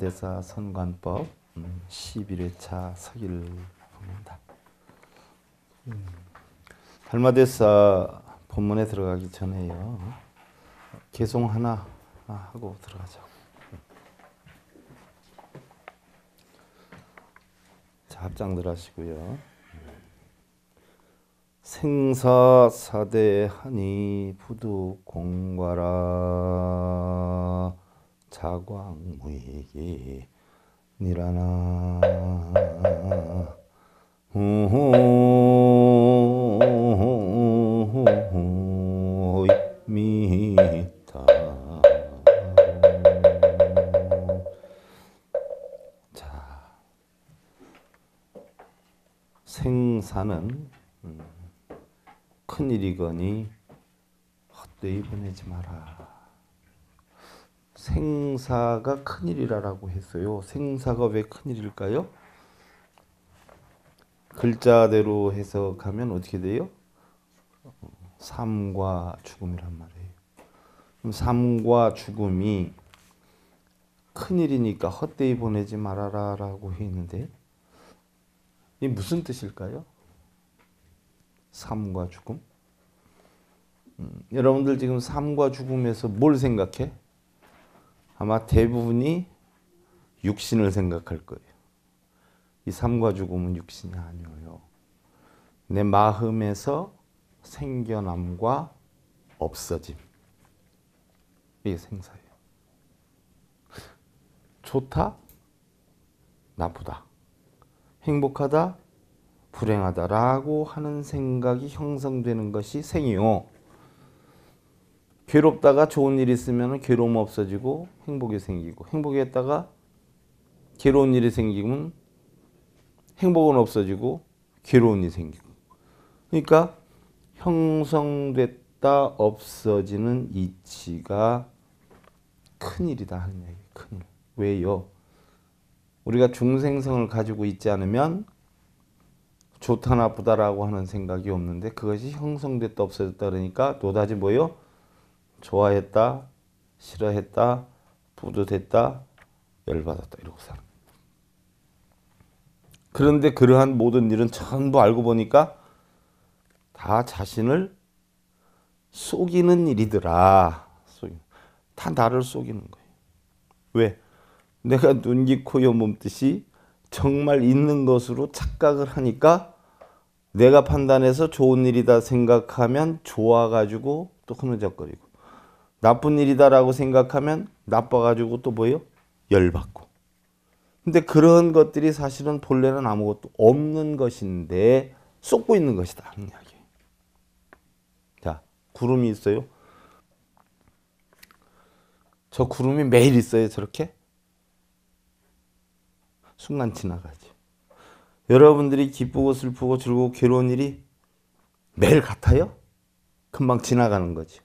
사대사 선관법 11회차 음, 서기를 봅니다. 음, 달마대사 본문에 들어가기 전에요. 개송 하나 아, 하고 들어가자 자, 합장들 하시고요. 생사사대하니 부득공과라 자광무익이 니라나 미타 자 생사는 큰일이거니 헛되이 보내지 마라 생사가 큰일이라고 했어요. 생사가 왜 큰일일까요? 글자대로 해석하면 어떻게 돼요? 삶과 죽음이란 말이에요. 그럼 삶과 죽음이 큰일이니까 헛되이 보내지 말아라 라고 했는데 이 무슨 뜻일까요? 삶과 죽음? 음, 여러분들 지금 삶과 죽음에서 뭘 생각해? 아마 대부분이 육신을 생각할 거예요. 이 삶과 죽음은 육신이 아니에요. 내 마음에서 생겨남과 없어짐. 이게 생사예요. 좋다? 나쁘다. 행복하다? 불행하다라고 하는 생각이 형성되는 것이 생이요. 괴롭다가 좋은 일이 있으면 괴로움 없어지고 행복이 생기고 행복 했다가 괴로운 일이 생기면 행복은 없어지고 괴로운 일이 생기고 그러니까 형성됐다 없어지는 이치가 큰일이다 하는 얘기 큰일 왜요? 우리가 중생성을 가지고 있지 않으면 좋다 나쁘다라고 하는 생각이 없는데 그것이 형성됐다 없어졌다 그러니까 또다시 뭐요? 좋아했다, 싫어했다, 뿌듯했다, 열받았다 이러고 살아. 그런데 그러한 모든 일은 전부 알고 보니까 다 자신을 속이는 일이더라. 다 나를 속이는 거예요. 왜? 내가 눈, 귀, 코, 여, 몸 뜻이 정말 있는 것으로 착각을 하니까 내가 판단해서 좋은 일이다 생각하면 좋아가지고 또 흐느적거리고 나쁜 일이다라고 생각하면 나빠가지고 또 뭐예요? 열받고. 근데 그런 것들이 사실은 본래는 아무것도 없는 것인데 쏟고 있는 것이다. 이야기. 자, 구름이 있어요. 저 구름이 매일 있어요. 저렇게. 순간 지나가지. 여러분들이 기쁘고 슬프고 즐겁고 괴로운 일이 매일 같아요? 금방 지나가는 거지.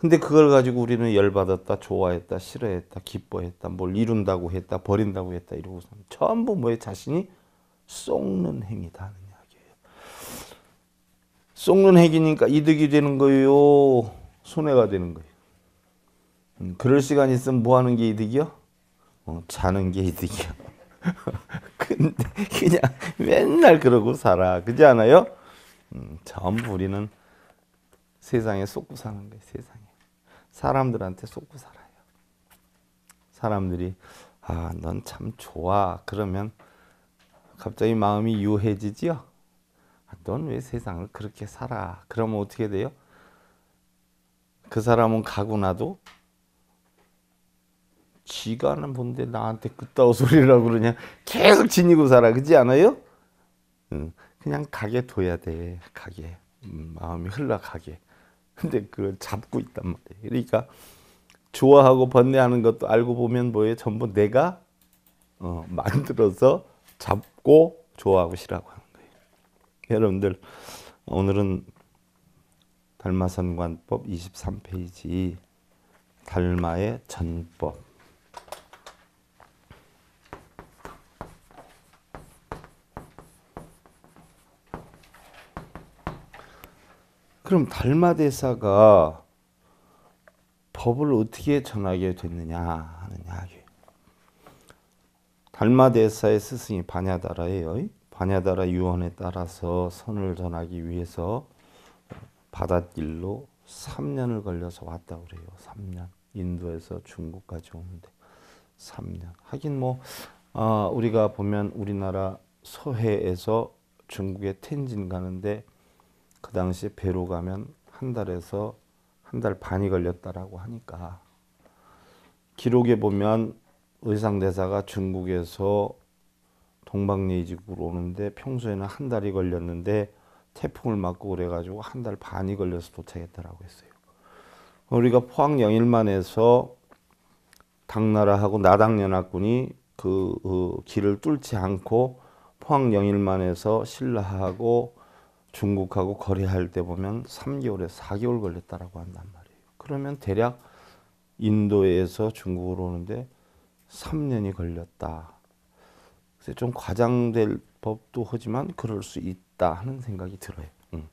근데 그걸 가지고 우리는 열받았다, 좋아했다, 싫어했다, 기뻐했다, 뭘 이룬다고 했다, 버린다고 했다, 이러고 삽니다. 전부 뭐에 자신이 썩는 행위다 하는 이야기예요. 썩는 행위니까 이득이 되는 거예요? 손해가 되는 거예요? 음, 그럴 시간 있으면 뭐 하는 게 이득이요? 어, 자는 게 이득이요. 근데 그냥 맨날 그러고 살아. 그지 않아요? 음, 전부 우리는 세상에 쏟고 사는 거예요. 세상에. 사람들한테 쏟고 살아요. 사람들이 아, 넌 참 좋아. 그러면 갑자기 마음이 유해지지요? 아, 넌왜 세상을 그렇게 살아? 그러면 어떻게 돼요? 그 사람은 가고 나도 지가 는 뭔데 나한테 그따위 소리라 그러냐 계속 지니고 살아 그지 않아요? 응. 그냥 가게 둬야 돼 가게 음, 마음이 흘러가게 근데 그걸 잡고 있단 말이에요. 그러니까 좋아하고 번뇌하는 것도 알고 보면 뭐예요? 전부 내가 어, 만들어서 잡고 좋아하고 싫어하고 하는 거예요. 여러분들 오늘은 달마선관법 23페이지 달마의 전법 그럼 달마대사가 법을 어떻게 전하게 됐느냐 하는 이야기. 달마대사의 스승이 바냐다라예요. 바냐다라 유언에 따라서 선을 전하기 위해서 바닷길로 3년을 걸려서 왔다 그래요. 3년. 인도에서 중국까지 오는데 3년. 하긴 뭐 아, 우리가 보면 우리나라 서해에서 중국의 텐진 가는데 그 당시 배로 가면 한 달에서 한 달 반이 걸렸다라고 하니까 기록에 보면 의상대사가 중국에서 동방예의지국으로 오는데 평소에는 한 달이 걸렸는데 태풍을 맞고 그래가지고 한 달 반이 걸려서 도착했다라고 했어요. 우리가 포항 영일만에서 당나라하고 나당연합군이 그, 그 길을 뚫지 않고 포항 영일만에서 신라하고 중국하고 거래할 때 보면 3개월에서 4개월 걸렸다라고 한단 말이에요. 그러면 대략 인도에서 중국으로 오는데 3년이 걸렸다. 그래서 좀 과장될 법도 하지만 그럴 수 있다 하는 생각이 들어요. 응. 음.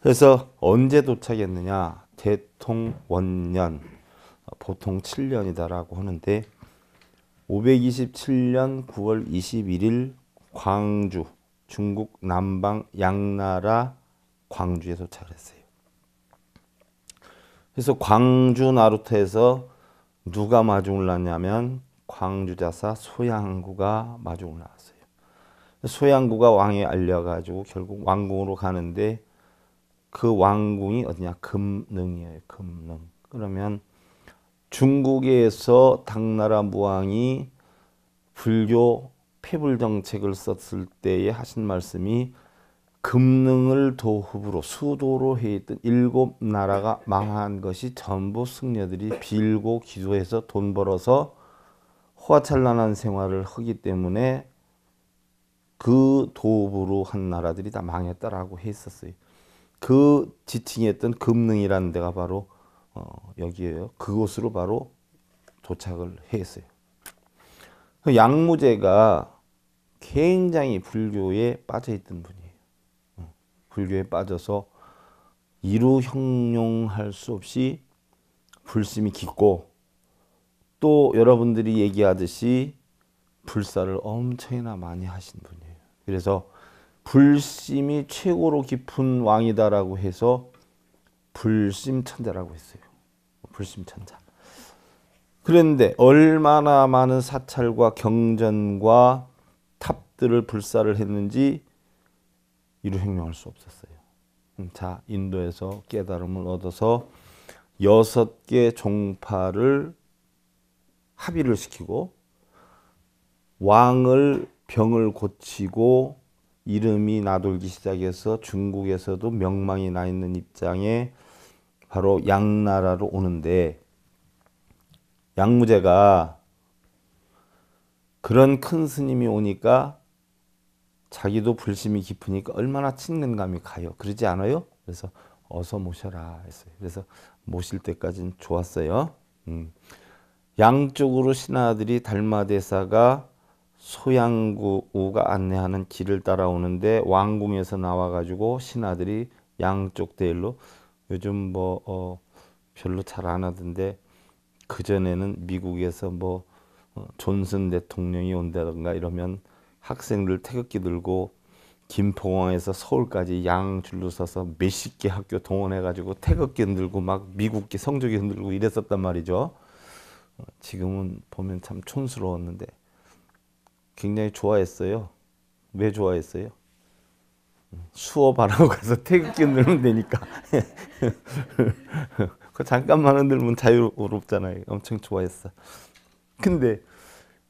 그래서 언제 도착했느냐? 대통원년 보통 7년이다라고 하는데 527년 9월 21일 광주 중국 남방 양나라 광주에서 잘했어요. 그래서 광주 나루터에서 누가 마중을 났냐면 광주자사 소양구가 마중을 나어요 소양구가 왕에 알려가지고 결국 왕궁으로 가는데 그 왕궁이 어디냐 금능이에요. 금능. 그러면 중국에서 당나라 무왕이 불교 패불 정책을 썼을 때에 하신 말씀이 금능을 도읍으로 수도로 해있던 일곱 나라가 망한 것이 전부 승려들이 빌고 기도해서 돈 벌어서 호화찬란한 생활을 하기 때문에 그 도읍으로 한 나라들이 다 망했다라고 했었어요. 그 지칭했던 금능이라는 데가 바로 어, 여기에요. 그곳으로 바로 도착을 했어요. 그 양무제가 굉장히 불교에 빠져있던 분이에요. 불교에 빠져서 이루 형용할 수 없이 불심이 깊고 또 여러분들이 얘기하듯이 불사를 엄청나 많이 하신 분이에요. 그래서 불심이 최고로 깊은 왕이다라고 해서 불심천자라고 했어요. 불심천자. 그런데 얼마나 많은 사찰과 경전과 탑들을 불사를 했는지 이루 행명할 수 없었어요. 음, 자, 인도에서 깨달음을 얻어서 여섯 개 종파를 합의를 시키고 왕을 병을 고치고 이름이 나돌기 시작해서 중국에서도 명망이 나 있는 입장에 바로 양나라로 오는데 양무제가 그런 큰 스님이 오니까 자기도 불심이 깊으니까 얼마나 친근감이 가요. 그러지 않아요? 그래서 어서 모셔라 했어요. 그래서 모실 때까지는 좋았어요. 음. 양쪽으로 신하들이 달마대사가 소양구가 안내하는 길을 따라오는데 왕궁에서 나와가지고 신하들이 양쪽 대일로 요즘 뭐어 별로 잘 안 하던데 그 전에는 미국에서 뭐 어, 존슨 대통령이 온다든가 이러면 학생들 태극기 들고 김포항에서 서울까지 양 줄로 서서 몇십 개 학교 동원해가지고 태극기 흔들고 막 미국기 성적이 흔들고 이랬었단 말이죠. 어, 지금은 보면 참 촌스러웠는데 굉장히 좋아했어요. 왜 좋아했어요? 음, 수업하라고 가서 태극기 흔들면 되니까. 그 잠깐만 흔들면 자유롭잖아요. 엄청 좋아했어. 근데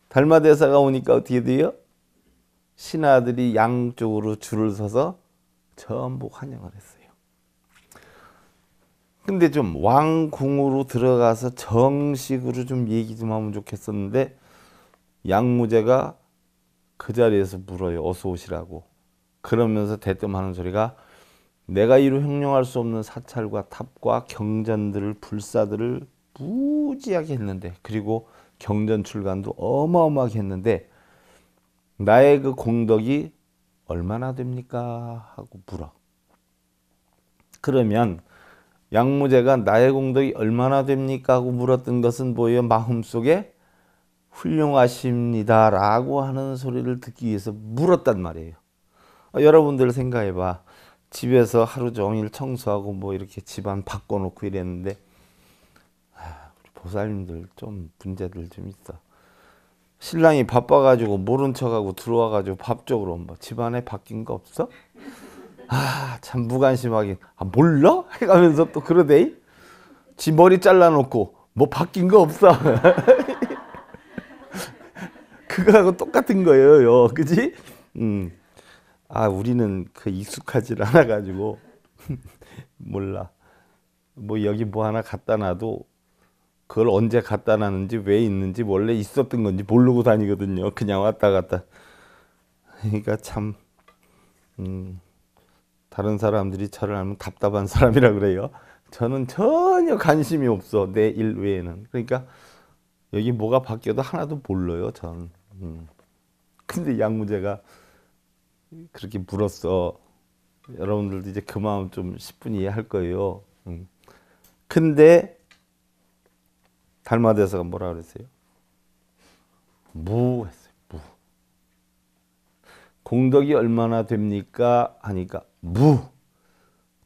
달마대사가 오니까 어떻게 돼요? 신하들이 양쪽으로 줄을 서서 전부 환영을 했어요. 근데 좀 왕궁으로 들어가서 정식으로 좀 얘기 좀 하면 좋겠었는데 양무제가 그 자리에서 물어요. 어서 오시라고. 그러면서 대뜸하는 소리가 내가 이루 형용할 수 없는 사찰과 탑과 경전들을 불사들을 무지하게 했는데 그리고 경전 출간도 어마어마하게 했는데 나의 그 공덕이 얼마나 됩니까 하고 물어. 그러면 양무제가 나의 공덕이 얼마나 됩니까 하고 물었던 것은 뭐예요? 마음속에 훌륭하십니다라고 하는 소리를 듣기 위해서 물었단 말이에요. 아, 여러분들 생각해봐. 집에서 하루 종일 청소하고 뭐 이렇게 집안 바꿔놓고 이랬는데 아, 우리 보살님들 좀 문제들 좀 있어. 신랑이 바빠가지고 모른 척하고 들어와가지고 밥쪽으로 뭐 집안에 바뀐 거 없어? 아 참무관심하게아 몰라? 해가면서 또 그러대. 지 머리 잘라놓고 뭐 바뀐 거 없어. 그거하고 똑같은 거예요, 그지? 음. 아 우리는 그 익숙하지 않아 가지고 몰라. 뭐 여기 뭐 하나 갖다 놔도 그걸 언제 갖다 놨는지 왜 있는지 원래 있었던 건지 모르고 다니거든요. 그냥 왔다 갔다. 그러니까 참 음, 다른 사람들이 저를 알면 답답한 사람이라 그래요. 저는 전혀 관심이 없어 내 일 외에는. 그러니까 여기 뭐가 바뀌어도 하나도 몰라요. 전. 음. 근데 양무제가 그렇게 물었어. 여러분들도 이제 그 마음 좀 10분 이해할 거예요. 음. 근데 달마대사가 뭐라 그랬어요? 무 했어요. 무. 공덕이 얼마나 됩니까? 하니까 무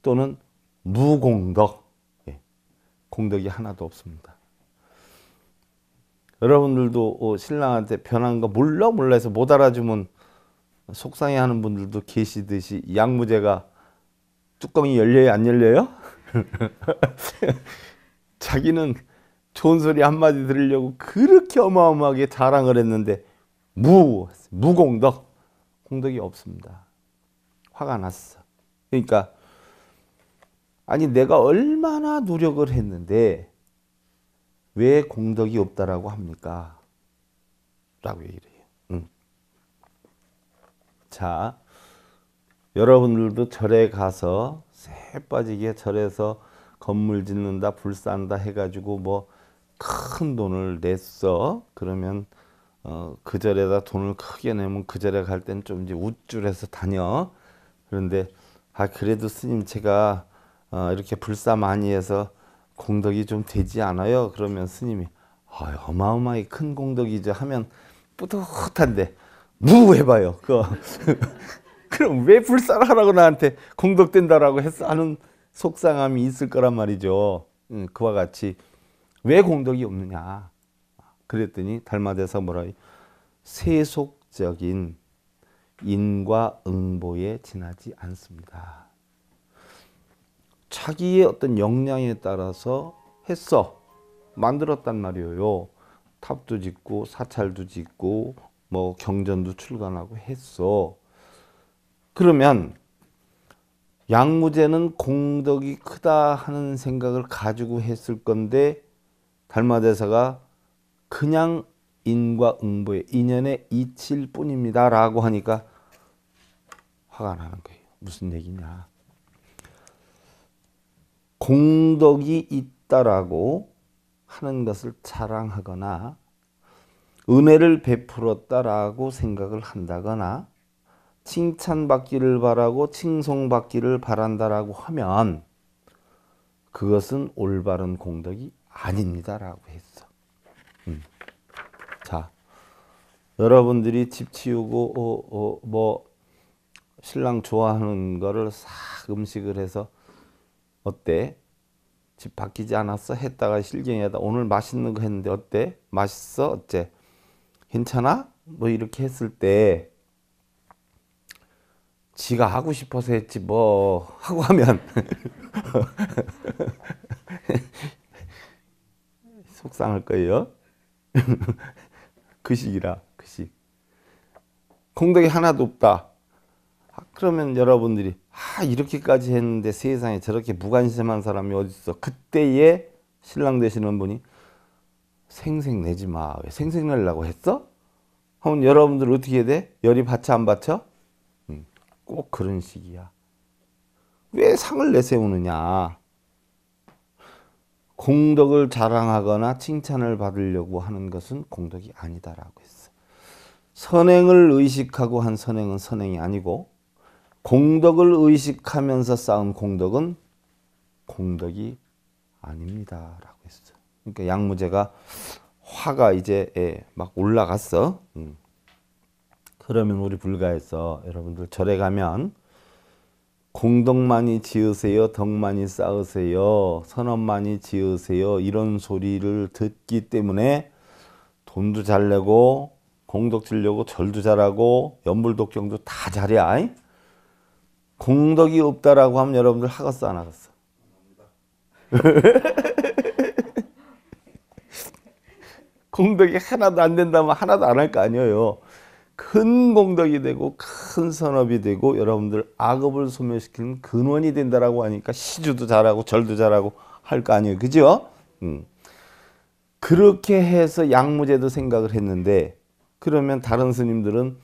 또는 무공덕. 예. 공덕이 하나도 없습니다. 여러분들도 어, 신랑한테 변한 거 몰라 몰라 해서 못 알아주면 속상해하는 분들도 계시듯이 약무제가 뚜껑이 열려요 안 열려요? 자기는 좋은 소리 한마디 들으려고 그렇게 어마어마하게 자랑을 했는데 무 무공덕 공덕이 없습니다. 화가 났어. 그러니까 아니 내가 얼마나 노력을 했는데 왜 공덕이 없다라고 합니까? 라고 얘기를 해요. 자, 여러분들도 절에 가서 새 빠지게 절에서 건물 짓는다, 불 싼다 해가지고 뭐 큰 돈을 냈어. 그러면 어, 그 절에다 돈을 크게 내면 그 절에 갈 땐 좀 이제 우쭐해서 다녀. 그런데 아 그래도 스님 제가 어, 이렇게 불사 많이 해서 공덕이 좀 되지 않아요. 그러면 스님이 아, 어마어마히 큰 공덕이죠 하면 뿌듯한데 무 해봐요. 그 그럼 왜 불살하라고 나한테 공덕된다라고 했어 하는 속상함이 있을 거란 말이죠. 음, 그와 같이 왜 공덕이 없느냐. 그랬더니 달마대사 뭐라 해 세속적인 인과 응보에 지나지 않습니다. 자기의 어떤 역량에 따라서 했어. 만들었단 말이에요. 탑도 짓고 사찰도 짓고 뭐 경전도 출간하고 했어. 그러면 양무제는 공덕이 크다 하는 생각을 가지고 했을 건데 달마대사가 그냥 인과응보의 인연의 이치일 뿐입니다 라고 하니까 화가 나는 거예요. 무슨 얘기냐. 공덕이 있다라고 하는 것을 자랑하거나 은혜를 베풀었다라고 생각을 한다거나 칭찬받기를 바라고 칭송받기를 바란다라고 하면 그것은 올바른 공덕이 아닙니다라고 했어. 음. 자, 여러분들이 집 치우고 어, 어, 뭐 신랑 좋아하는 거를 싹 음식을 해서 어때? 집 바뀌지 않았어? 했다가 실경에다 오늘 맛있는 거 했는데 어때? 맛있어? 어째? 괜찮아? 뭐 이렇게 했을 때 지가 하고 싶어서 했지 뭐 하고 하면 속상할 거예요. 그식이라그식 공덕이 하나도 없다. 아, 그러면 여러분들이 아 이렇게까지 했는데 세상에 저렇게 무관심한 사람이 어디있어 그때에 신랑 되시는 분이 생생 내지 마. 왜 생생 내려고 했어? 하면 여러분들 어떻게 돼? 열이 받쳐 안 받쳐? 음, 꼭 그런 식이야. 왜 상을 내세우느냐? 공덕을 자랑하거나 칭찬을 받으려고 하는 것은 공덕이 아니다라고 했어. 선행을 의식하고 한 선행은 선행이 아니고 공덕을 의식하면서 쌓은 공덕은 공덕이 아닙니다. 그러니까 양무제가 화가 이제 예, 막 올라갔어. 음. 그러면 우리 불가에서 여러분들 절에 가면 공덕 많이 지으세요, 덕 많이 쌓으세요, 선업 많이 지으세요 이런 소리를 듣기 때문에 돈도 잘 내고 공덕 지려고 절도 잘하고 연불독경도 다 잘해. 공덕이 없다라고 하면 여러분들 하겠어 안 하겠어? 공덕이 하나도 안 된다면 하나도 안 할 거 아니에요. 큰 공덕이 되고 큰 선업이 되고 여러분들 악업을 소멸시키는 근원이 된다라고 하니까 시주도 잘하고 절도 잘하고 할 거 아니에요. 그죠? 음. 그렇게 해서 양무제도 생각을 했는데 그러면 다른 스님들은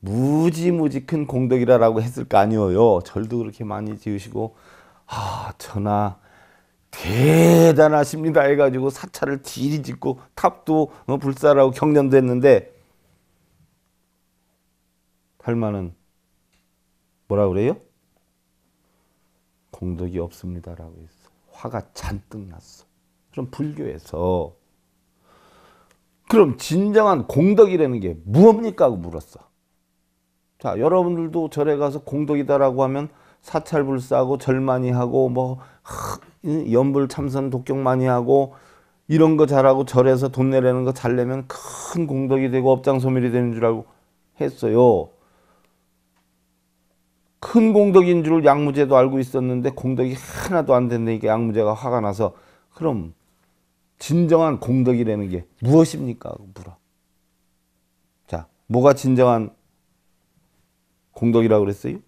무지무지 큰 공덕이라고 했을 거 아니에요. 절도 그렇게 많이 지으시고 아 전하 대단하십니다 해가지고 사찰을 뒤리 짓고 탑도 어, 불사라고 경련됐는데 할마는 뭐라 그래요? 공덕이 없습니다라고 했어. 화가 잔뜩 났어. 그럼 불교에서 그럼 진정한 공덕이라는 게 무엇입니까? 하고 물었어. 자, 여러분들도 절에 가서 공덕이다라고 하면 사찰불사하고 절 많이 하고 뭐 연불 참선 독경 많이 하고 이런 거 잘하고 절에서 돈 내려는 거 잘 내면 큰 공덕이 되고 업장소멸이 되는 줄 알고 했어요. 큰 공덕인 줄 양무제도 알고 있었는데 공덕이 하나도 안 된다니까 양무제가 화가 나서 그럼 진정한 공덕이라는 게 무엇입니까? 물어. 자, 뭐가 진정한 공덕이라고 그랬어요?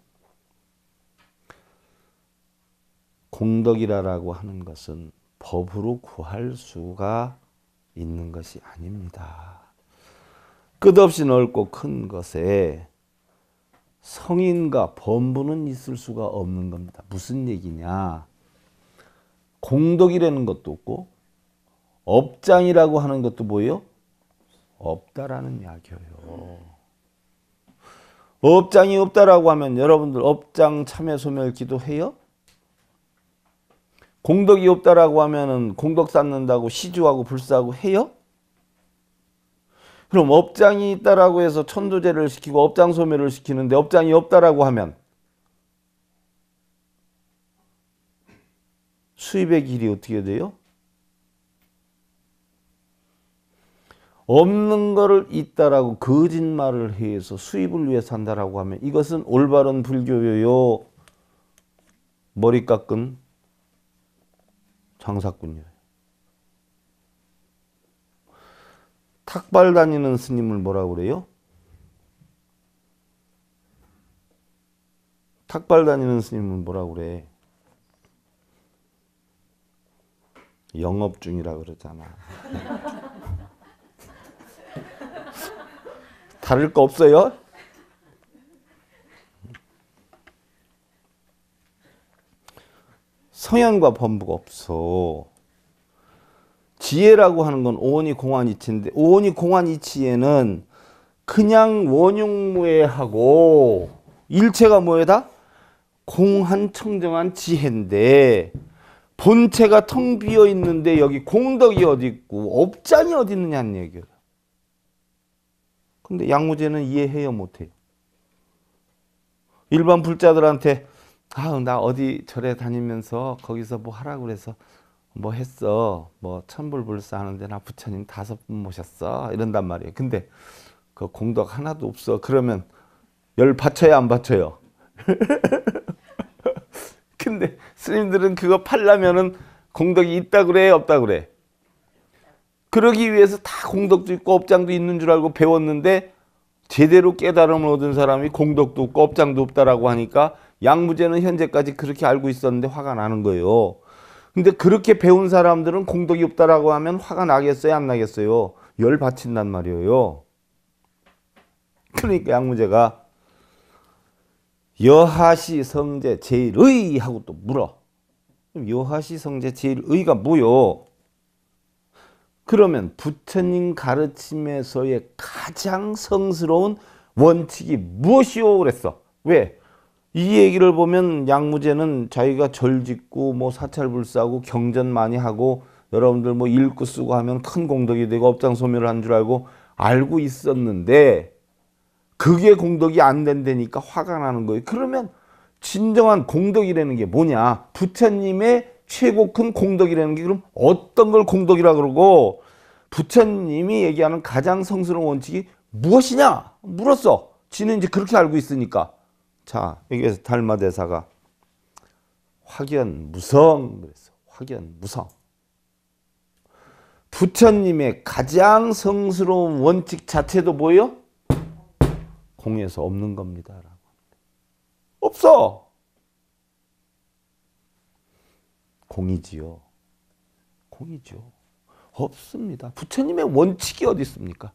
공덕이라고 하는 것은 법으로 구할 수가 있는 것이 아닙니다. 끝없이 넓고 큰 것에 성인과 범부는 있을 수가 없는 겁니다. 무슨 얘기냐? 공덕이라는 것도 없고 업장이라고 하는 것도 뭐예요? 없다라는 이야기예요. 업장이 없다라고 하면 여러분들 업장 참여 소멸 기도해요? 공덕이 없다라고 하면은 공덕 쌓는다고 시주하고 불사하고 해요? 그럼 업장이 있다라고 해서 천도제를 시키고 업장 소멸을 시키는데 업장이 없다라고 하면 수입의 길이 어떻게 돼요? 없는 거를 있다라고 거짓말을 해서 수입을 위해 산다라고 하면 이것은 올바른 불교요 머리 깎은 장사꾼이에요. 탁발 다니는 스님을 뭐라 그래요? 탁발 다니는 스님은 뭐라 그래? 영업 중이라 그러잖아. 다를 거 없어요? 성현과 범부가 없어. 지혜라고 하는 건 오원이 공안이치인데 오원이 공안이치에는 그냥 원흉무예하고 일체가 뭐에다? 공한 청정한 지혜인데 본체가 텅 비어 있는데 여기 공덕이 어디 있고 업장이 어디 있느냐는 얘기예 근데 양무제는 이해해요 못해요. 일반 불자들한테 아, 나 어디 절에 다니면서 거기서 뭐 하라고 그래서 뭐 했어. 뭐 천불불사 하는데 나 부처님 다섯 분 모셨어. 이런단 말이에요. 근데 그 공덕 하나도 없어. 그러면 열 받쳐야 안 받쳐요. 근데 스님들은 그거 팔려면은 공덕이 있다 그래 없다 그래. 그러기 위해서 다 공덕도 있고 업장도 있는 줄 알고 배웠는데 제대로 깨달음을 얻은 사람이 공덕도 없고 업장도 없다라고 하니까 양무제는 현재까지 그렇게 알고 있었는데 화가 나는 거예요. 근데 그렇게 배운 사람들은 공덕이 없다라고 하면 화가 나겠어요? 안 나겠어요? 열 받친단 말이에요. 그러니까 양무제가 여하시 성제 제일의 하고 또 물어. 여하시 성제 제일의가 뭐요? 그러면 부처님 가르침에서의 가장 성스러운 원칙이 무엇이오? 그랬어. 왜? 이 얘기를 보면 양무제는 자기가 절 짓고 뭐 사찰불사하고 경전 많이 하고 여러분들 뭐 읽고 쓰고 하면 큰 공덕이 되고 업장 소멸을 한 줄 알고 알고 있었는데 그게 공덕이 안 된다니까 화가 나는 거예요. 그러면 진정한 공덕이라는 게 뭐냐? 부처님의 최고 큰 공덕이라는 게 그럼 어떤 걸 공덕이라 그러고 부처님이 얘기하는 가장 성스러운 원칙이 무엇이냐? 물었어. 지는 이제 그렇게 알고 있으니까. 자, 여기에서 달마 대사가 확연 무성 그랬어. 확연 무성. 부처님의 가장 성스러운 원칙 자체도 뭐예 공에서 없는 겁니다. 라고. 없어. 공이지요. 공이죠. 없습니다. 부처님의 원칙이 어디 있습니까?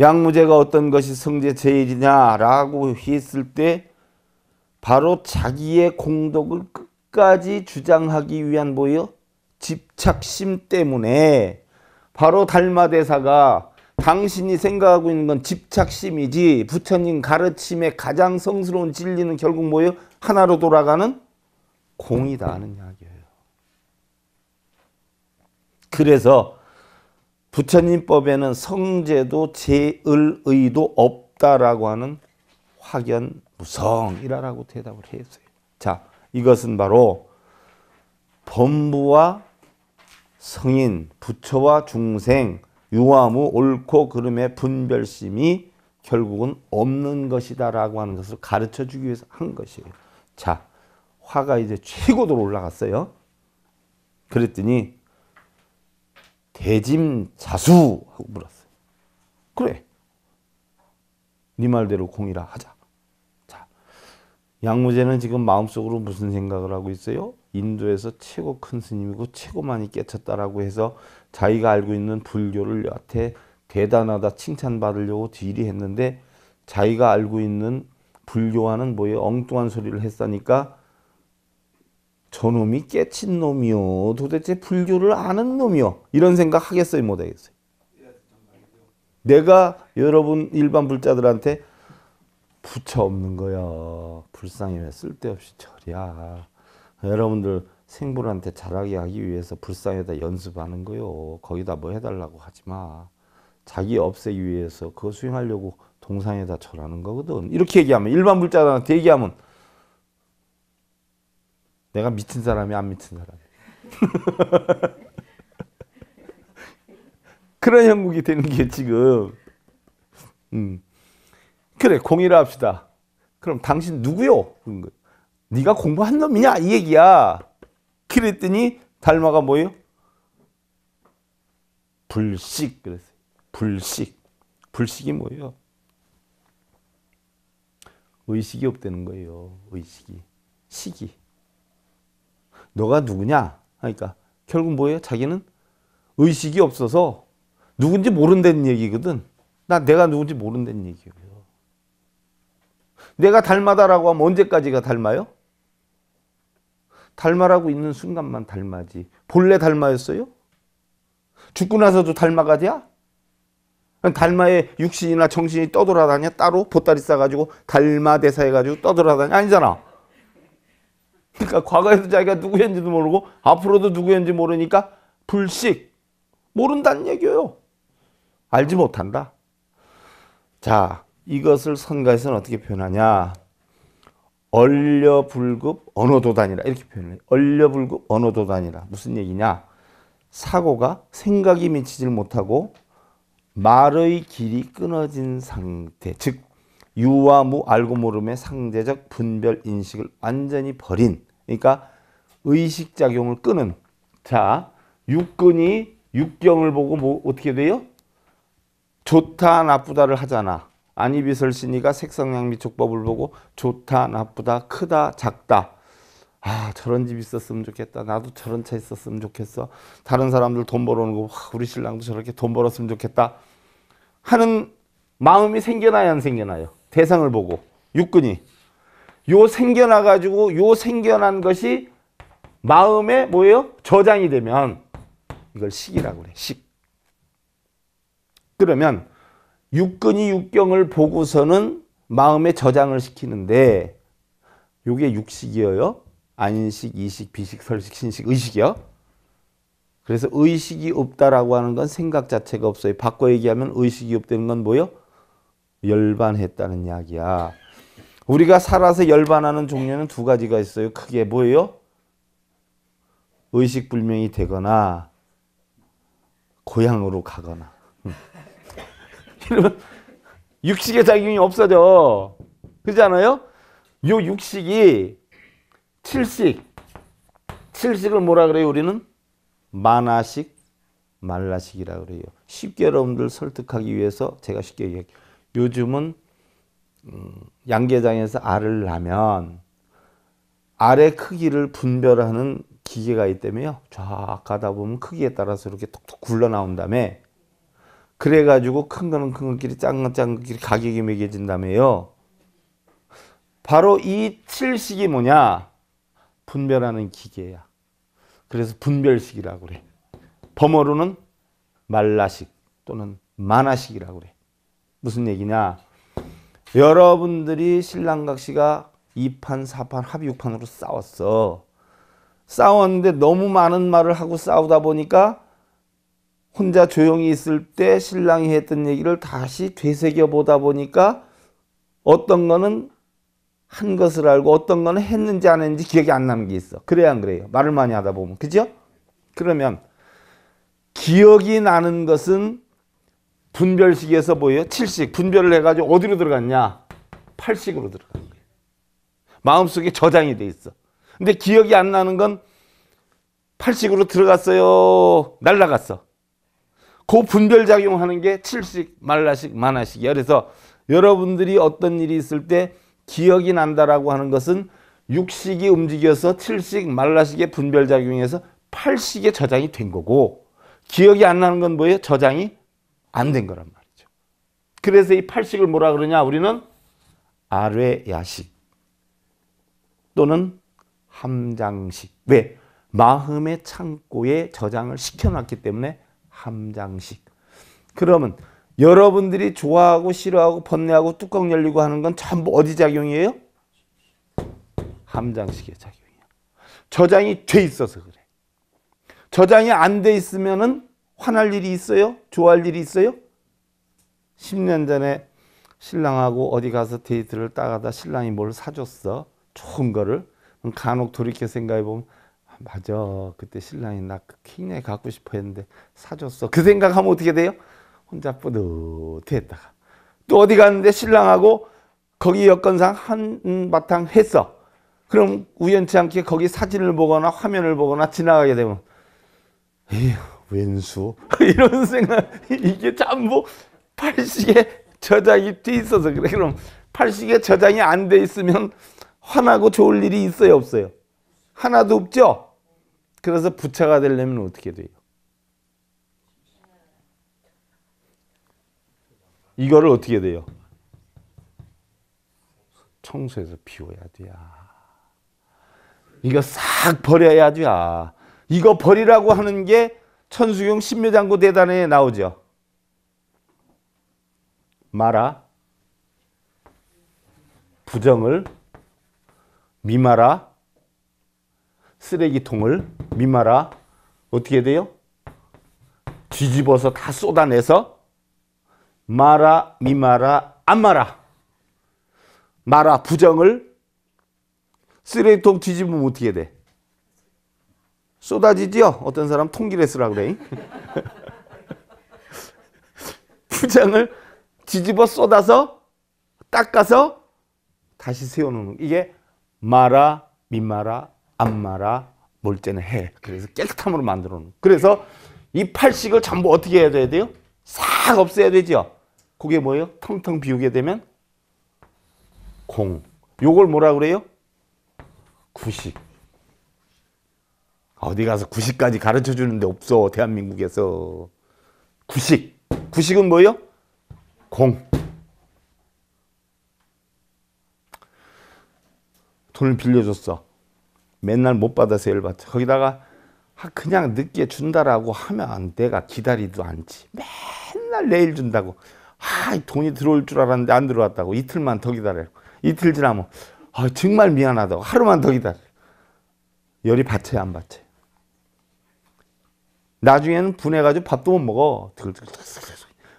양무제가 어떤 것이 성제제일이냐라고 했을 때 바로 자기의 공덕을 끝까지 주장하기 위한 뭐요? 집착심 때문에 바로 달마대사가 당신이 생각하고 있는 건 집착심이지 부처님 가르침의 가장 성스러운 진리는 결국 뭐예요? 하나로 돌아가는 공이다 하는 이야기예요. 그래서 부처님법에는 성제도 제을의도 없다라고 하는 확연무성이라고 대답을 했어요. 자, 이것은 바로 범부와 성인, 부처와 중생, 유아무, 옳고 그름의 분별심이 결국은 없는 것이다 라고 하는 것을 가르쳐 주기 위해서 한 것이에요. 자, 화가 이제 최고도로 올라갔어요. 그랬더니 대짐자수 하고 물었어요. 그래. 네 말대로 공이라 하자. 자, 양무제는 지금 마음속으로 무슨 생각을 하고 있어요? 인도에서 최고 큰 스님이고 최고 많이 깨쳤다라고 해서 자기가 알고 있는 불교를 여태 대단하다 칭찬받으려고 지리했는데 자기가 알고 있는 불교와는 뭐예 엉뚱한 소리를 했으니까 저놈이 깨친 놈이요. 도대체 불교를 아는 놈이요. 이런 생각 하겠어요? 못 하겠어요? 내가 여러분 일반 불자들한테 부처 없는 거야. 불쌍히 쓸데없이 절이야. 여러분들 생불한테 잘하게 하기 위해서 불쌍에다 연습하는 거요. 거기다 뭐 해달라고 하지 마. 자기 없애기 위해서 그거 수행하려고 동상에다 절하는 거거든. 이렇게 얘기하면 일반 불자들한테 얘기하면 내가 미친 사람이 안 미친 사람. 그런 형국이 되는 게 지금. 음. 그래 공의를 합시다. 그럼 당신 누구요? 네가 공부한 놈이냐 이 얘기야. 그랬더니 달마가 뭐예요? 불식 그랬어요. 불식. 불식이 뭐예요? 의식이 없다는 거예요. 의식이. 식이. 너가 누구냐? 하니까 결국 뭐예요? 자기는 의식이 없어서 누군지 모른다는 얘기거든. 나 내가 누군지 모른다는 얘기예요. 내가 닮아다라고 하면 언제까지가 닮아요? 닮아라고 있는 순간만 닮아지. 본래 닮아였어요? 죽고 나서도 닮아가지야? 닮아의 육신이나 정신이 떠돌아다녀 따로 보따리 싸가지고 닮아 대사해가지고 떠돌아다녀 아니잖아. 그러니까 과거에도 자기가 누구였는지도 모르고 앞으로도 누구였는지 모르니까 불식 모른다는 얘기예요. 알지 못한다. 자, 이것을 선가에서는 어떻게 표현하냐? 얼려불급 언어도단이라 이렇게 표현해 얼려불급 언어도단이라 무슨 얘기냐? 사고가 생각이 미치질 못하고 말의 길이 끊어진 상태, 즉 유와 무 알고 모름의 상대적 분별 인식을 완전히 버린 그러니까 의식작용을 끄는 자 육근이 육경을 보고 뭐 어떻게 돼요? 좋다 나쁘다를 하잖아. 안이비설신이가 색상양미 족법을 보고 좋다 나쁘다 크다 작다 아 저런 집 있었으면 좋겠다 나도 저런 차 있었으면 좋겠어 다른 사람들 돈 벌어오는 거 우리 신랑도 저렇게 돈 벌었으면 좋겠다 하는 마음이 생겨나야 안 생겨나요 대상을 보고 육근이 요 생겨나 가지고 요 생겨난 것이 마음에 뭐예요? 저장이 되면 이걸 식이라고 그래. 식. 그러면 육근이 육경을 보고서는 마음에 저장을 시키는데 요게 육식이에요. 안식, 이식, 비식, 설식, 신식, 의식이요. 그래서 의식이 없다라고 하는 건 생각 자체가 없어요. 바꿔 얘기하면 의식이 없다는 건 뭐요? 열반했다는 이야기야. 우리가 살아서 열반하는 종류는 두 가지가 있어요. 크게 뭐예요? 의식불명이 되거나 고향으로 가거나 음. 이러면 육식의 작용이 없어져. 그렇지 않아요? 요 육식이 칠식 칠식을 뭐라 그래요 우리는? 만화식 말라식이라 그래요. 쉽게 여러분들 설득하기 위해서 제가 쉽게 얘기할요 요즘은 음, 양계장에서 알을 낳으면 알의 크기를 분별하는 기계가 있다며요. 쫙 가다 보면 크기에 따라서 이렇게 톡톡 굴러 나온 다음에 그래가지고 큰 거는 큰 것끼리 작은 건 작은 것끼리 가격이 매겨진다며요. 바로 이 칠식이 뭐냐? 분별하는 기계야. 그래서 분별식이라고 그래. 범어로는 말라식 또는 만화식이라고 그래. 무슨 얘기냐? 여러분들이 신랑각 시가 2판, 4판, 합의 6판으로 싸웠어. 싸웠는데 너무 많은 말을 하고 싸우다 보니까 혼자 조용히 있을 때 신랑이 했던 얘기를 다시 되새겨 보다 보니까 어떤 거는 한 것을 알고 어떤 거는 했는지 안 했는지 기억이 안 나는 게 있어. 그래야 안 그래요. 말을 많이 하다 보면. 그죠? 그러면 기억이 나는 것은 분별식에서 뭐예요? 7식. 분별을 해가지고 어디로 들어갔냐? 8식으로 들어간 거예요. 마음속에 저장이 돼 있어. 근데 기억이 안 나는 건 8식으로 들어갔어요. 날라갔어. 그 분별작용하는 게 7식, 말라식, 만화식이에 그래서 여러분들이 어떤 일이 있을 때 기억이 난다라고 하는 것은 6식이 움직여서 7식, 말라식의 분별작용에서 8식에 저장이 된 거고 기억이 안 나는 건 뭐예요? 저장이 안된 거란 말이죠. 그래서 이 팔식을 뭐라 그러냐? 우리는 아뢰야식 또는 함장식. 왜? 마음의 창고에 저장을 시켜놨기 때문에 함장식. 그러면 여러분들이 좋아하고 싫어하고 번뇌하고 뚜껑 열리고 하는 건 전부 어디 작용이에요? 함장식의 작용이야. 저장이 돼 있어서 그래. 저장이 안 돼 있으면은 화날 일이 있어요? 좋아할 일이 있어요? 10년 전에 신랑하고 어디 가서 데이트를 따가다 신랑이 뭘 사줬어. 좋은 거를. 간혹 돌이켜 생각해 보면 아, 맞아. 그때 신랑이 나 굉장히 그 갖고 싶어 했는데 사줬어. 그 생각하면 어떻게 돼요? 혼자 뿌듯했다가 또 어디 갔는데 신랑하고 거기 여건상 한바탕 했어. 그럼 우연치 않게 거기 사진을 보거나 화면을 보거나 지나가게 되면 에휴 왼수 이런 생각 이게 전부 뭐 팔식에 저장이 돼 있어서 그래 그럼 팔식에 저장이 안 돼 있으면 화나고 좋을 일이 있어요 없어요 하나도 없죠 그래서 부처가 되려면 어떻게 돼요 이거를 어떻게 돼요 청소해서 비워야 돼요 이거 싹 버려야 돼요 이거 버리라고 하는 게 천수경 신묘장구 대단에 나오죠. 마라 부정을 미마라 쓰레기통을 미마라 어떻게 돼요? 뒤집어서 다 쏟아내서 마라 미마라 안마라 마라 부정을 쓰레기통 뒤집으면 어떻게 돼? 쏟아지지요. 어떤 사람 통기레스라 그래. 부장을 뒤집어 쏟아서 닦아서 다시 세워놓는 이게 마라 미마라 안마라 몰제는 해. 그래서 깨끗함으로 만들어 놓는. 그래서 이 팔식을 전부 어떻게 해야 돼요? 싹 없애야 되죠. 그게 뭐예요? 텅텅 비우게 되면 공. 요걸 뭐라 그래요? 구식. 어디 가서 구식까지 가르쳐 주는데 없어 대한민국에서 구식 구식은 뭐요? 공 돈을 빌려줬어 맨날 못 받아서 열받죠 거기다가 그냥 늦게 준다라고 하면 내가 기다리도 않지 맨날 내일 준다고 아 돈이 들어올 줄 알았는데 안 들어왔다고 이틀만 더기다려 이틀 지나면 아 정말 미안하다고 하루만 더 기다려 열이 받쳐야 안 받쳐요 나중에는 분해가지고 밥도 못 먹어.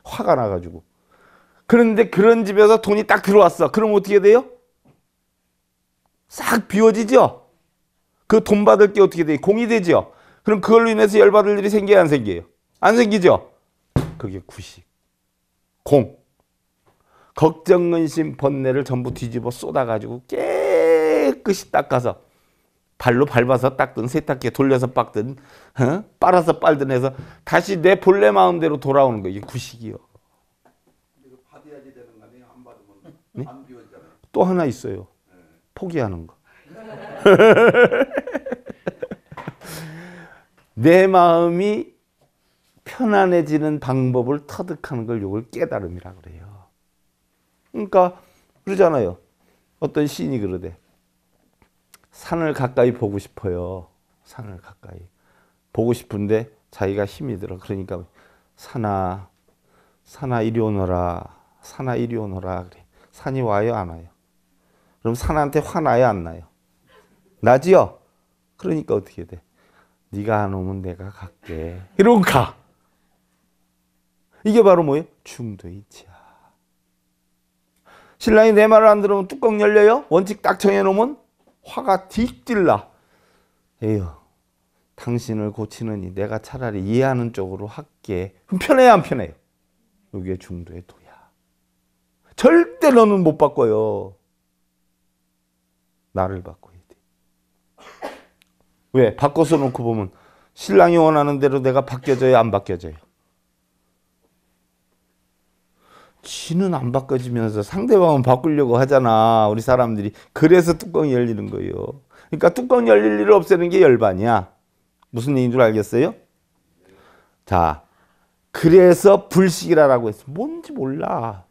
화가 나가지고. 그런데 그런 집에서 돈이 딱 들어왔어. 그럼 어떻게 돼요? 싹 비워지죠? 그 돈 받을 게 어떻게 돼요? 공이 되죠? 그럼 그걸로 인해서 열받을 일이 생겨요? 안 생겨요? 안 생기죠? 그게 구식. 공. 걱정, 근심, 번뇌를 전부 뒤집어 쏟아가지고 깨끗이 닦아서 발로 밟아서 닦든 세탁기에 돌려서 닦든 어? 빨아서 빨든 해서 다시 내 본래 마음대로 돌아오는 거예요. 구식이요. 네? 또 하나 있어요. 네. 포기하는 거. 내 마음이 편안해지는 방법을 터득하는 걸 요걸 깨달음이라 그래요. 그러니까 그러잖아요. 어떤 시인이 그러대. 산을 가까이 보고 싶어요. 산을 가까이 보고 싶은데 자기가 힘이 들어. 그러니까 산아, 산아 이리 오너라. 산아 이리 오너라. 그래. 산이 와요, 안 와요? 그럼 산한테 화나요, 안 나요? 나지요? 그러니까 어떻게 돼? 네가 안 오면 내가 갈게. 이러고 가. 이게 바로 뭐예요? 중도이치야. 신랑이 내 말을 안 들으면 뚜껑 열려요? 원칙 딱 정해놓으면 화가 딜딜나. 에휴, 당신을 고치느니 내가 차라리 이해하는 쪽으로 할게. 편해야 안 편해요? 여기 중도의 도야. 절대 너는 못 바꿔요. 나를 바꿔야 돼. 왜? 바꿔서 놓고 보면 신랑이 원하는 대로 내가 바뀌어져요? 안 바뀌어져요? 지는 안 바꿔지면서 상대방은 바꾸려고 하잖아. 우리 사람들이. 그래서 뚜껑이 열리는 거예요. 그러니까 뚜껑 열릴 일을 없애는 게 열반이야. 무슨 얘기인 줄 알겠어요? 자, 그래서 불식이라고 했어. 뭔지 몰라.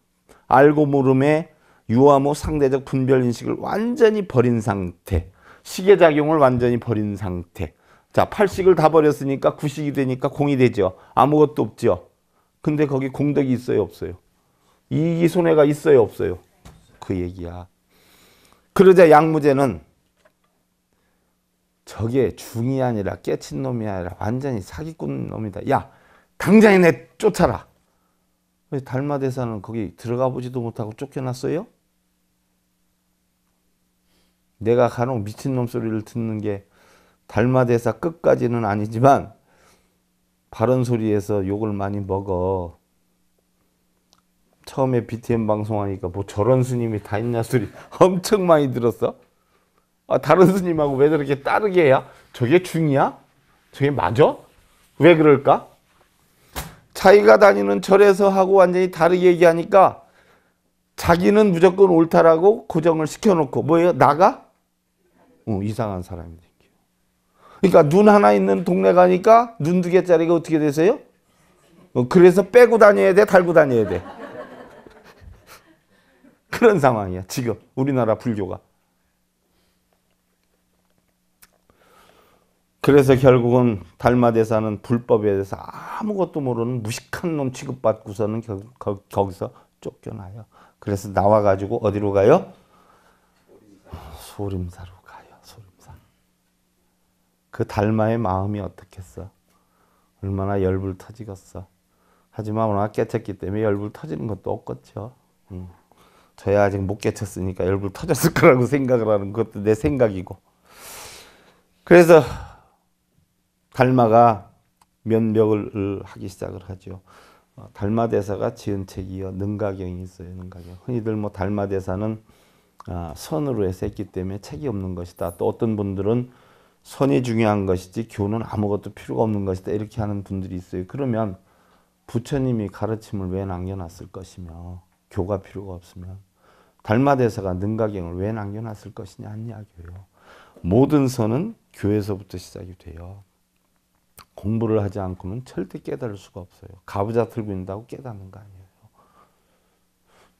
알고 모름에 유아모 상대적 분별인식을 완전히 버린 상태. 시계작용을 완전히 버린 상태. 자, 팔식을다 버렸으니까 구식이 되니까 공이 되죠. 아무것도 없죠. 근데 거기 공덕이 있어요, 없어요? 이익이 손해가 있어요 없어요? 그 얘기야. 그러자 양무제는 저게 중이 아니라 깨친 놈이 아니라 완전히 사기꾼 놈이다. 야 당장에 내 쫓아라. 왜 달마대사는 거기 들어가 보지도 못하고 쫓겨났어요? 내가 간혹 미친놈 소리를 듣는 게 달마대사 끝까지는 아니지만 바른 소리에서 욕을 많이 먹어. 처음에 BTN 방송하니까 뭐 저런 스님이 다 있냐 소리 엄청 많이 들었어. 아, 다른 스님하고 왜 저렇게 따르게 해야? 저게 중이야? 저게 맞아? 왜 그럴까? 자기가 다니는 절에서 하고 완전히 다르게 얘기하니까 자기는 무조건 옳다라고 고정을 시켜놓고 뭐예요? 나가? 어, 이상한 사람이 생겨. 그러니까 눈 하나 있는 동네 가니까 눈 두 개짜리가 어떻게 되세요? 어, 그래서 빼고 다녀야 돼? 달고 다녀야 돼? 그런 상황이야 지금 우리나라 불교가 그래서 결국은 달마대사는 불법에 대해서 아무것도 모르는 무식한 놈 취급받고서는 겨, 거, 거기서 쫓겨나요 그래서 나와가지고 어디로 가요? 소림사로 가요 소림사 그 달마의 마음이 어떻겠어 얼마나 열불 터지겠어 하지만 워낙 깨쳤기 때문에 열불 터지는 것도 없겠죠 음. 저야 아직 못 깨쳤으니까 얼굴 터졌을 거라고 생각을 하는 것도 내 생각이고 그래서 달마가 면벽을 하기 시작을 하죠. 어, 달마대사가 지은 책이요. 능가경이 있어요. 능가경. 흔히들 뭐 달마대사는 아, 선으로 해서 했기 때문에 책이 없는 것이다. 또 어떤 분들은 선이 중요한 것이지 교는 아무것도 필요가 없는 것이다. 이렇게 하는 분들이 있어요. 그러면 부처님이 가르침을 왜 남겨놨을 것이며 교가 필요가 없으며 달마대사가 능가경을 왜 남겨놨을 것이냐 한 이야기예요. 모든 선은 교에서부터 시작이 돼요. 공부를 하지 않고는 절대 깨달을 수가 없어요. 가부좌 틀고 있다고 깨닫는 거 아니에요.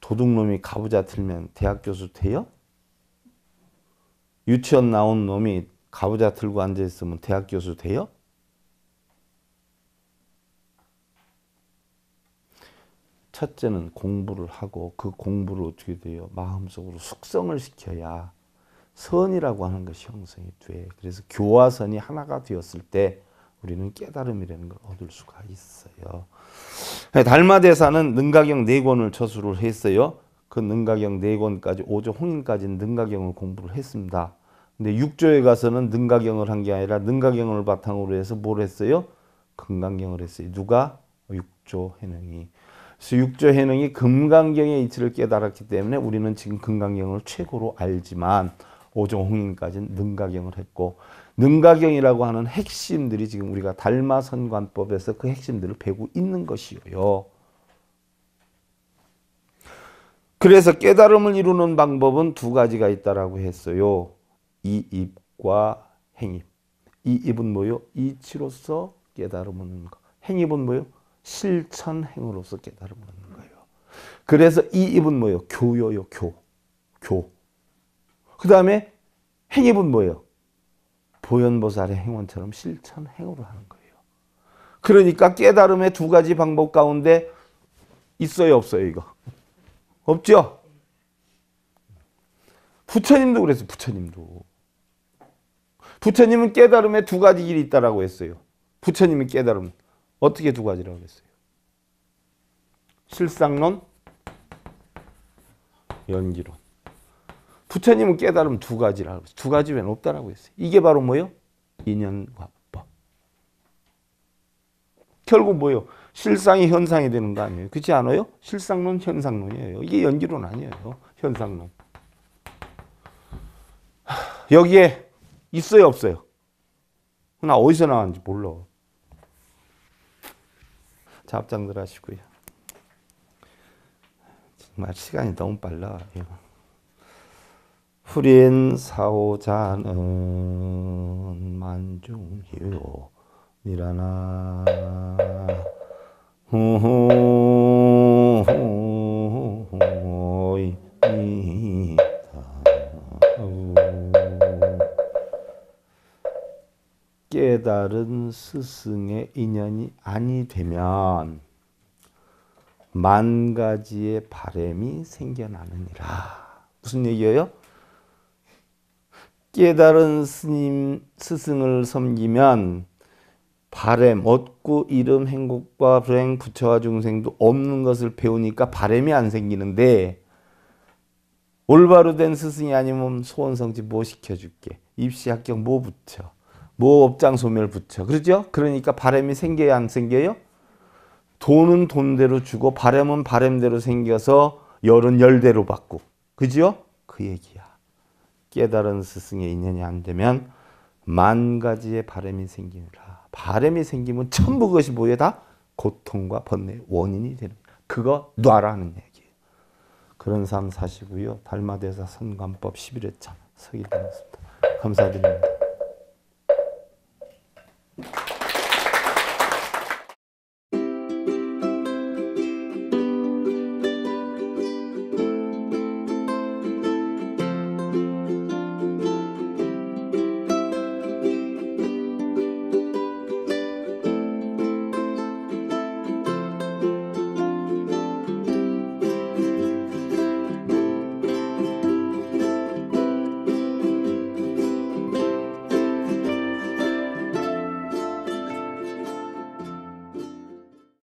도둑놈이 가부좌 틀면 대학 교수 돼요? 유치원 나온 놈이 가부좌 틀고 앉아있으면 대학 교수 돼요? 첫째는 공부를 하고 그 공부를 어떻게 돼요? 마음속으로 숙성을 시켜야 선이라고 하는 것이 형성이 돼. 그래서 교화선이 하나가 되었을 때 우리는 깨달음이라는 걸 얻을 수가 있어요. 달마대사는 능가경 네권을 저술을 했어요. 그 능가경 네권까지오조 홍인까지 는 능가경을 공부를 했습니다. 근데 육조에 가서는 능가경을 한 게 아니라 능가경을 바탕으로 해서 뭘 했어요? 금강경을 했어요. 누가? 육조 해능이. 수육조 해능이 금강경의 이치를 깨달았기 때문에 우리는 지금 금강경을 최고로 알지만 오종홍인까지는 능가경을 했고 능가경이라고 하는 핵심들이 지금 우리가 달마선관법에서 그 핵심들을 배우고 있는 것이요. 그래서 깨달음을 이루는 방법은 두 가지가 있다라고 했어요. 이 입과 행입. 이 입은 뭐요? 이치로서 깨달음을 얻는 것. 행입은 뭐요? 실천 행으로서 깨달음을 얻는 거예요. 그래서 이 입은 뭐예요? 교요요, 교. 교. 그 다음에 행입은 뭐예요? 보현보살의 행원처럼 실천 행으로 하는 거예요. 그러니까 깨달음의 두 가지 방법 가운데 있어요, 없어요, 이거? 없죠? 부처님도 그랬어요, 부처님도. 부처님은 깨달음에 두 가지 길이 있다라고 했어요. 부처님은 깨달음. 어떻게 두 가지라고 그어요 실상론, 연기론. 부처님은 깨달음 두 가지라고 했어요. 두 가지 외에는 없다라고 했어요. 이게 바로 뭐요 인연과 법. 결국 뭐요 실상이 현상이 되는 거 아니에요. 그렇지 않아요? 실상론, 현상론이에요. 이게 연기론 아니에요. 현상론. 여기에 있어요 없어요? 나 어디서 나왔는지 몰라. 답장들 하시고요. 정말 시간이 너무 빨라. 예. 후린 사오자는 만중이요 니라나 후후 다른 스승의 인연이 아니 되면 만 가지의 바램이 생겨나느니라. 무슨 얘기예요? 깨달은 스님 스승을 섬기면 바램 얻고 이름 행복과 불행 부처와 중생도 없는 것을 배우니까 바램이 안 생기는데 올바로 된 스승이 아니면 소원성취 뭐 시켜줄게 입시 합격 뭐 붙여 모업장 소멸 부처. 그러죠? 그러니까 바램이 생겨요, 안 생겨요? 돈은 돈대로 주고 바램은 바램대로 생겨서 열은 열대로 받고. 그지그 얘기야. 깨달은 스승의 인연이 안 되면 만 가지의 바램이 생기느라. 바램이 생기면 전부 그것이 뭐에 다 고통과 번뇌의 원인이 되는 그거 놔라는 얘기예요. 그런 삶 사시고요. 달마대사 선관법 11회차 서기되었습니다. 감사드립니다. you.